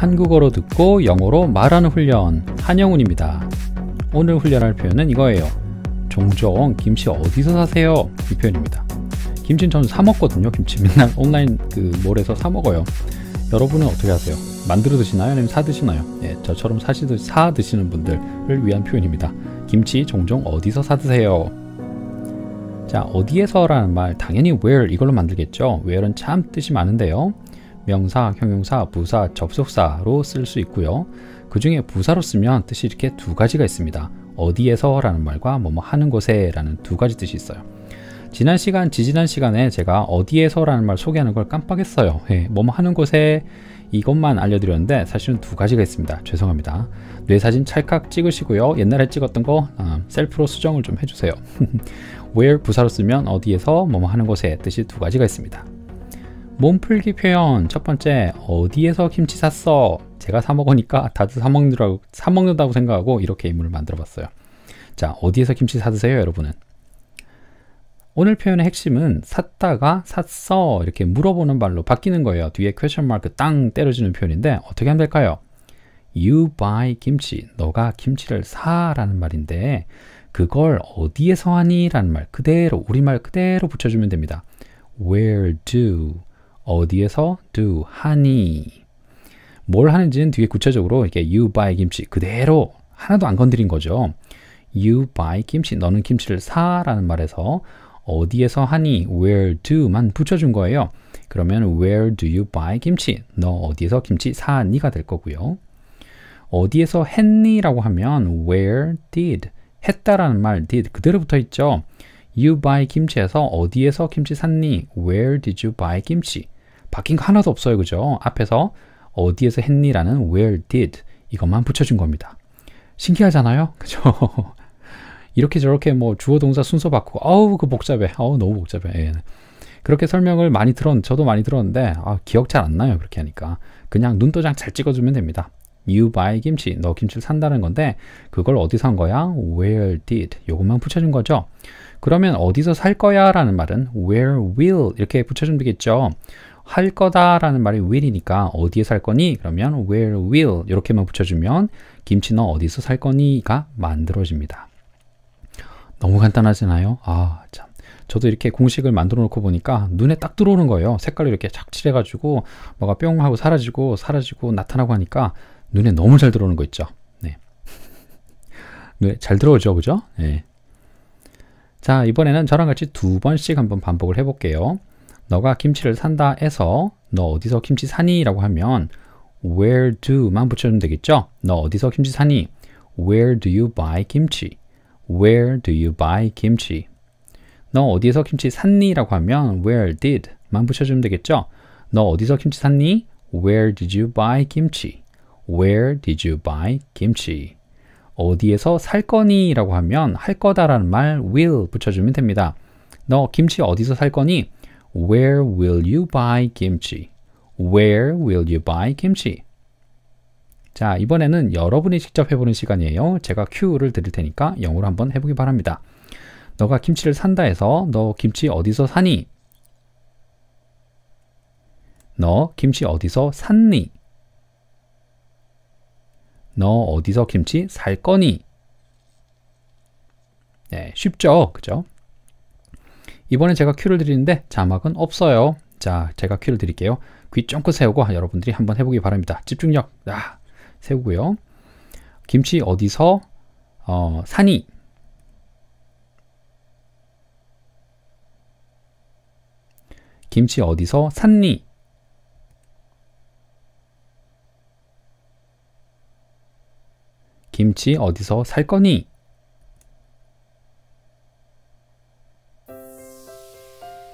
한국어로 듣고 영어로 말하는 훈련 한영훈입니다. 오늘 훈련할 표현은 이거예요. 종종 김치 어디서 사세요? 이 표현입니다. 김치는 저는 사 먹거든요. 김치 맨날 온라인 그 몰에서 사 먹어요. 여러분은 어떻게 하세요? 만들어 드시나요? 아니면 사 드시나요? 예, 저처럼 사시듯 사 드시는 분들을 위한 표현입니다. 김치 종종 어디서 사 드세요? 자, 어디에서라는 말 당연히 where 이걸로 만들겠죠. where는 참 뜻이 많은데요. 명사, 형용사, 부사, 접속사로 쓸 수 있고요. 그 중에 부사로 쓰면 뜻이 이렇게 두 가지가 있습니다. 어디에서 라는 말과 뭐뭐 뭐 하는 곳에 라는 두 가지 뜻이 있어요. 지난 시간, 지지난 시간에 제가 어디에서 라는 말 소개하는 걸 깜빡했어요. 예, 뭐뭐 뭐 하는 곳에 이것만 알려드렸는데 사실은 두 가지가 있습니다. 죄송합니다. 뇌사진 찰칵 찍으시고요. 옛날에 찍었던 거 아, 셀프로 수정을 좀 해주세요. where 부사로 쓰면 어디에서 뭐뭐 뭐 하는 곳에 뜻이 두 가지가 있습니다. 몸풀기 표현 첫 번째 어디에서 김치 샀어? 제가 사 먹으니까 다들 사 먹는다고, 사 먹는다고 생각하고 이렇게 인물을 만들어 봤어요. 자 어디에서 김치 사드세요 여러분은? 오늘 표현의 핵심은 샀다가 샀어 이렇게 물어보는 말로 바뀌는 거예요. 뒤에 퀘션 마크 땅 때려주는 표현인데 어떻게 하면 될까요? You buy 김치, 너가 김치를 사라는 말인데 그걸 어디에서 하니? 라는 말 그대로 우리말 그대로 붙여주면 됩니다. Where do 어디에서 do 하니 뭘 하는지는 뒤에 구체적으로 이렇게 you buy 김치 그대로 하나도 안 건드린 거죠. you buy 김치 너는 김치를 사라는 말에서 어디에서 하니 where do만 붙여준 거예요. 그러면 where do you buy 김치 너 어디에서 김치 사니가 될 거고요. 어디에서 했니라고 하면 where did 했다라는 말 did 그대로 붙어 있죠. you buy 김치에서 어디에서 김치 샀니? where did you buy 김치? 바뀐 거 하나도 없어요. 그죠? 앞에서 어디에서 했니라는 where did 이것만 붙여준 겁니다. 신기하잖아요? 그죠? 이렇게 저렇게 뭐 주어 동사 순서 바꾸고 아우 그 복잡해. 아우 너무 복잡해. 예. 그렇게 설명을 많이 들었 저도 많이 들었는데 아, 기억 잘 안 나요. 그렇게 하니까. 그냥 눈도장 잘 찍어주면 됩니다. You buy 김치. 너 김치를 산다는 건데 그걸 어디서 한 거야? Where did. 요것만 붙여준 거죠. 그러면 어디서 살 거야? 라는 말은 where will 이렇게 붙여주면 되겠죠. 할 거다라는 말이 will이니까 어디에 살 거니? 그러면 where will 이렇게만 붙여주면 김치 너 어디서 살 거니가 만들어집니다. 너무 간단하잖아요. 아 참. 저도 이렇게 공식을 만들어 놓고 보니까 눈에 딱 들어오는 거예요. 색깔을 이렇게 착칠해가지고 뭐가 뿅 하고 사라지고 사라지고 나타나고 하니까 눈에 너무 잘 들어오는 거 있죠. 네. 눈에 잘 들어오죠, 그죠? 네. 자, 이번에는 저랑 같이 두 번씩 한번 반복을 해볼게요. 너가 김치를 산다 해서 너 어디서 김치 사니? 라고 하면 where do만 붙여주면 되겠죠? 너 어디서 김치 사니? where do you buy 김치? where do you buy 김치? 너 어디서 김치 샀니? 라고 하면 where did 만 붙여주면 되겠죠? 너 어디서 김치 샀니? where did you buy 김치? where did you buy 김치? 어디에서 살 거니? 라고 하면 할 거다라는 말 will 붙여주면 됩니다. 너 김치 어디서 살 거니? Where will you buy kimchi? Where will you buy kimchi? 자, 이번에는 여러분이 직접 해보는 시간이에요. 제가 큐를 드릴 테니까 영어로 한번 해보기 바랍니다. 너가 김치를 산다 해서 너 김치 어디서 사니? 너 김치 어디서 샀니? 너 어디서 김치 살 거니? 네, 쉽죠? 그죠? 이번에 제가 큐를 드리는데 자막은 없어요. 자, 제가 큐를 드릴게요. 귀 쫑긋 세우고 여러분들이 한번 해보기 바랍니다. 집중력 아, 세우고요. 김치 어디서 어, 산이 김치 어디서 산니 김치 어디서 살 거니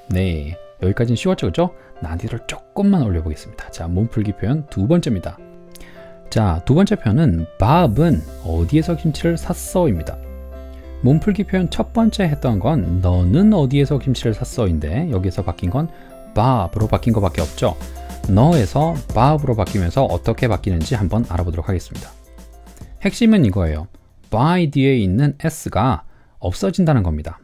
네, 여기까지는 쉬웠죠, 그죠? 난이도를 조금만 올려보겠습니다. 자, 몸풀기 표현 두 번째입니다. 자, 두 번째 표현은 밥은 어디에서 김치를 샀어입니다. 몸풀기 표현 첫 번째 했던 건 너는 어디에서 김치를 샀어인데 여기서 바뀐 건 밥으로 바뀐 것밖에 없죠. 너에서 밥으로 바뀌면서 어떻게 바뀌는지 한번 알아보도록 하겠습니다. 핵심은 이거예요. by 뒤에 있는 s가 없어진다는 겁니다.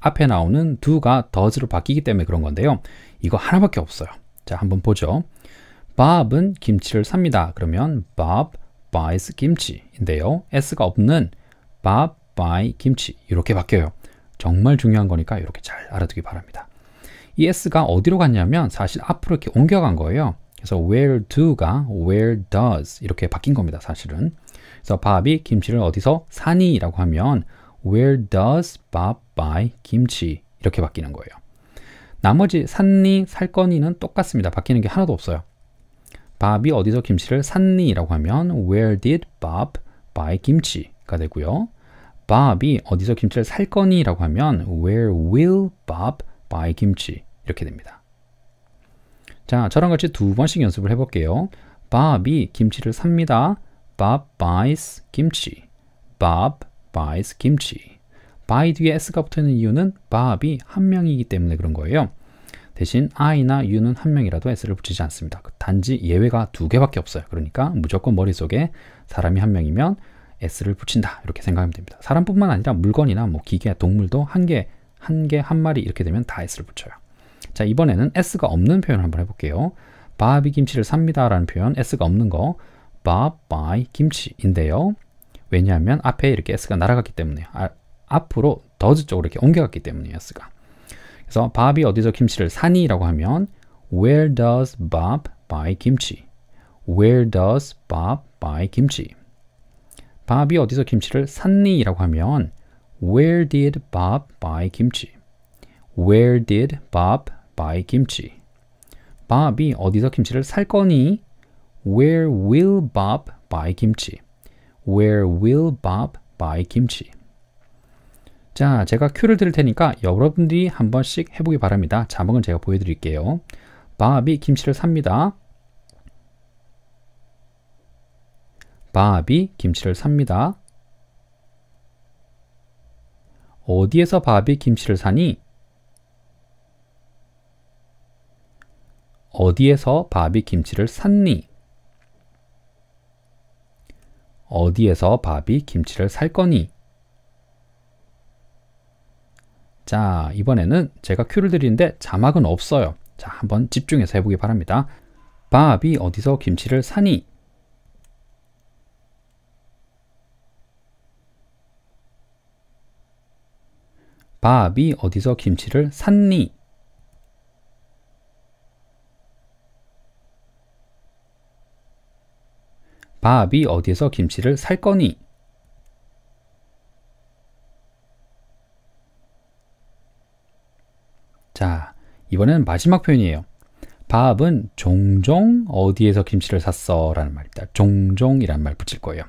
앞에 나오는 do가 does로 바뀌기 때문에 그런 건데요. 이거 하나밖에 없어요. 자, 한번 보죠. Bob은 김치를 삽니다. 그러면 Bob buys 김치인데요. s가 없는 Bob buy 김치 이렇게 바뀌어요. 정말 중요한 거니까 이렇게 잘 알아두기 바랍니다. 이 s가 어디로 갔냐면 사실 앞으로 이렇게 옮겨간 거예요. 그래서 where do가 where does 이렇게 바뀐 겁니다. 사실은. 그래서 밥이 김치를 어디서 사니라고 하면 Where does Bob buy 김치? 이렇게 바뀌는 거예요. 나머지 산니, 살거니는 똑같습니다. 바뀌는 게 하나도 없어요. b o b 이 어디서 김치를 산니라고 하면 Where did Bob buy 김치가 되고요. b o b 이 어디서 김치를 살거니라고 하면 Where will Bob buy 김치? 이렇게 됩니다. 자, 저랑 같이 두 번씩 연습을 해볼게요. b o b 이 김치를 삽니다. Bob buys 김치. Bob buys kimchi. buy 뒤에 s가 붙어있는 이유는 밥이 한 명이기 때문에 그런 거예요. 대신 i나 u는 한 명이라도 s를 붙이지 않습니다. 그 단지 예외가 두 개밖에 없어요. 그러니까 무조건 머릿속에 사람이 한 명이면 s를 붙인다 이렇게 생각하면 됩니다. 사람뿐만 아니라 물건이나 뭐 기계, 동물도 한 개, 한 개, 한 마리 이렇게 되면 다 s를 붙여요. 자 이번에는 s가 없는 표현을 한번 해볼게요. 바비 김치를 삽니다라는 표현, s가 없는 거, 밥, 바이, 김치인데요. 왜냐하면 앞에 이렇게 S가 날아갔기 때문에 아, 앞으로 더즈 쪽으로 이렇게 옮겨갔기 때문이었어가 그래서 밥이 어디서 김치를 사니라고 하면 Where does Bob buy kimchi? Where does Bob buy kimchi? 밥이 어디서 김치를 샀니라고 하면 Where did Bob buy kimchi? Where did Bob buy kimchi? 밥이 어디서 김치를 살 거니? Where will Bob buy kimchi? Where will Bob buy kimchi? 자, 제가 큐를 들을 테니까 여러분들이 한 번씩 해보기 바랍니다. 자막은 제가 보여드릴게요. 밥이 김치를 삽니다. 밥이 김치를 삽니다. 어디에서 밥이 김치를 사니? 어디에서 밥이 김치를 샀니? 어디에서 밥이 김치를 살 거니? 자, 이번에는 제가 큐를 드리는데 자막은 없어요. 자, 한번 집중해서 해보기 바랍니다. 밥이 어디서 김치를 사니? 밥이 어디서 김치를 샀니? 밥이 어디에서 김치를 살 거니? 자, 이번엔 마지막 표현이에요. 밥은 종종 어디에서 김치를 샀어 라는 말입니다. 종종이란 말 붙일 거예요.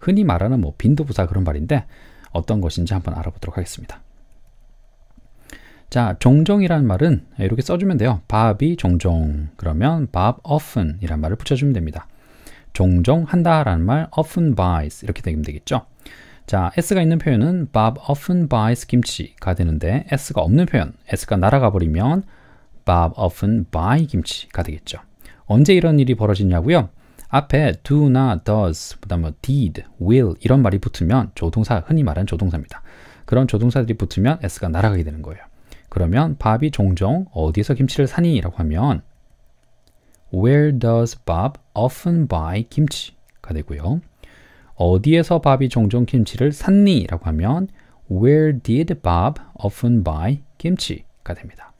흔히 말하는 뭐 빈도부사 그런 말인데 어떤 것인지 한번 알아보도록 하겠습니다. 자, 종종이란 말은 이렇게 써주면 돼요. 밥이 종종. 그러면 밥 often 이란 말을 붙여주면 됩니다. 종종 한다라는 말 often buys 이렇게 되면 되겠죠. 자, s가 있는 표현은 Bob often buys 김치가 되는데 s가 없는 표현, s가 날아가 버리면 Bob often buy 김치가 되겠죠. 언제 이런 일이 벌어지냐고요? 앞에 do나 does, 그다음에 뭐 did, will 이런 말이 붙으면 조동사, 흔히 말하는 조동사입니다. 그런 조동사들이 붙으면 s가 날아가게 되는 거예요. 그러면 밥이 종종 어디서 김치를 사니? 라고 하면 Where does Bob often buy kimchi가 되고요. 어디에서 밥이 종종 김치를 샀니? 라고 하면 Where did Bob often buy kimchi가 됩니다.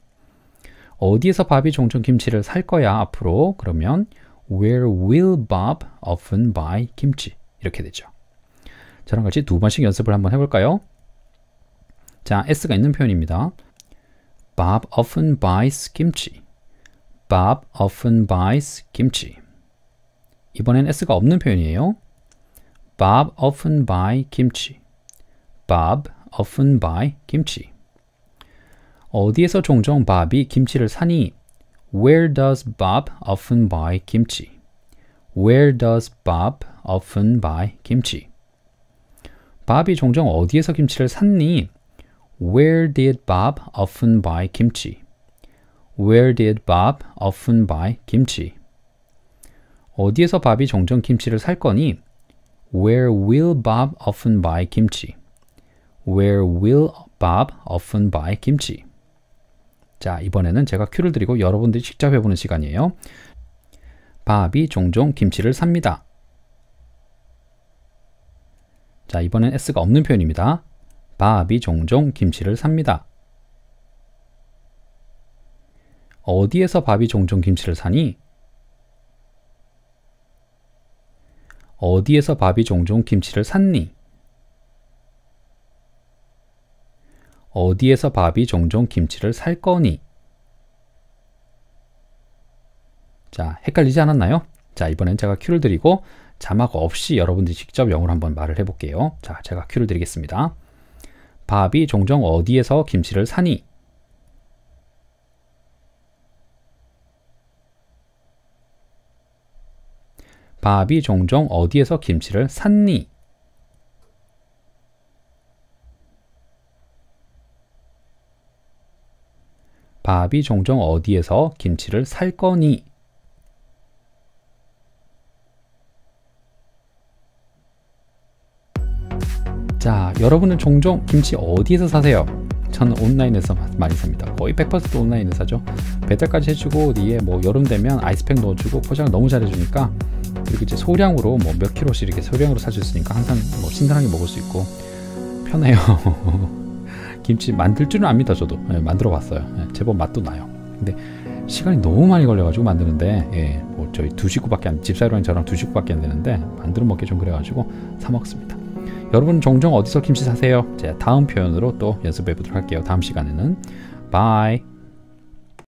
어디에서 밥이 종종 김치를 살 거야 앞으로 그러면 Where will Bob often buy kimchi? 이렇게 되죠. 저랑 같이 두 번씩 연습을 한번 해볼까요? 자, S가 있는 표현입니다. Bob often buys kimchi. Bob often buys kimchi. 이번엔 s가 없는 표현이에요. Bob often buy kimchi. Bob often buy kimchi. 어디에서 종종 Bob이 김치를 사니? Where does Bob often buy kimchi? Where does Bob often buy kimchi? Bob이 종종 어디에서 김치를 샀니? Where did Bob often buy kimchi? Where did Bob often buy kimchi? 어디에서 밥이 종종 김치를 살 거니? Where will Bob often buy kimchi? Where will Bob often buy kimchi? 자, 이번에는 제가 큐를 드리고 여러분들이 직접 해보는 시간이에요. 밥이 종종 김치를 삽니다. 자, 이번엔 S가 없는 표현입니다. 밥이 종종 김치를 삽니다. 어디에서 밥이 종종 김치를 사니? 어디에서 밥이 종종 김치를 샀니? 어디에서 밥이 종종 김치를 살 거니? 자, 헷갈리지 않았나요? 자, 이번엔 제가 큐를 드리고 자막 없이 여러분들이 직접 영어로 한번 말을 해볼게요. 자, 제가 큐를 드리겠습니다. 밥이 종종 어디에서 김치를 사니? 밥이 종종 어디에서 김치를 샀니? 밥이 종종 어디에서 김치를 살 거니? 자, 여러분은 종종 김치 어디에서 사세요? 저는 온라인에서 많이 삽니다. 거의 100% 온라인에서 사죠. 배달까지 해주고 뒤에 뭐 여름 되면 아이스팩 넣어주고 포장 을 너무 잘해주니까 그리고 이제 소량으로 뭐몇 킬로씩 이렇게 소량으로 살 수 있으니까 항상 뭐 신선하게 먹을 수 있고 편해요. 김치 만들 줄은 압니다 저도 예, 만들어 봤어요. 예, 제법 맛도 나요. 근데 시간이 너무 많이 걸려가지고 만드는데 예, 뭐 저희 두 식구밖에 안 집사람이 저랑 두 식구밖에 안 되는데 만들어 먹기 좀 그래가지고 사 먹습니다. 여러분 종종 어디서 김치 사세요? 제가 다음 표현으로 또 연습해 보도록 할게요. 다음 시간에는 바이.